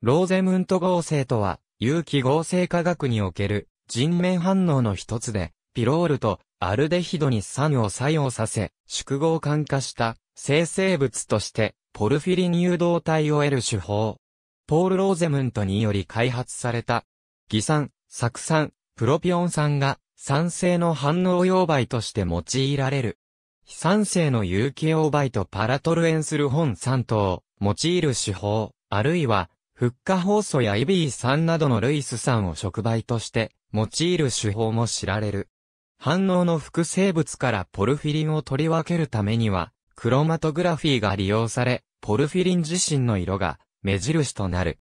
ローゼムント合成とは、有機合成化学における人面反応の一つで、ピロールとアルデヒドに酸を作用させ、縮合管化した生成物として、ポルフィリン誘導体を得る手法。ポール・ローゼムントにより開発された、偽酸、酢酸、プロピオン酸が酸性の反応溶媒として用いられる。非酸性の有機溶媒とパラトルエンする本酸等を用いる手法、あるいはフッ化酵素やイビー酸などのルイス酸を触媒として用いる手法も知られる。反応の副生物からポルフィリンを取り分けるためには、クロマトグラフィーが利用され、ポルフィリン自身の色が目印となる。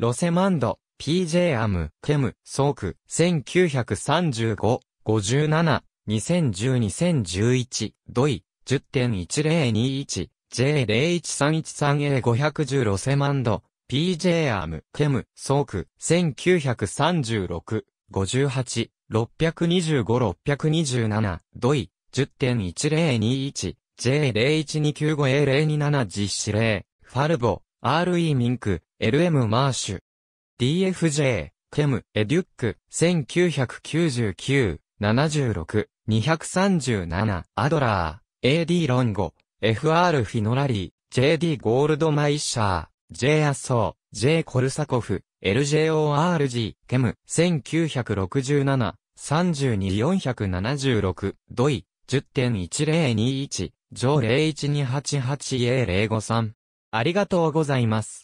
ロセマンド、PJ アム、ケム、ソーク、1935、57、2010-2011、ドイ、10.1021、J0131-3A510 ロセマンド、PJ アーム、ケム、ソーク、1936、58、625、627、ドイ、10.1021、J01295A027 実施例、ファルボ、RE ミンク、LM マーシュ。DFJ、ケム、エデュック、1999、76、237、アドラー、AD ロンゴ、FR フィノラリー、JD ゴールドマイシャー。J. アソー、J. コルサコフ、LJORG、ケム、1967、32476、ドイ、10.1021、上 01288A053。ありがとうございます。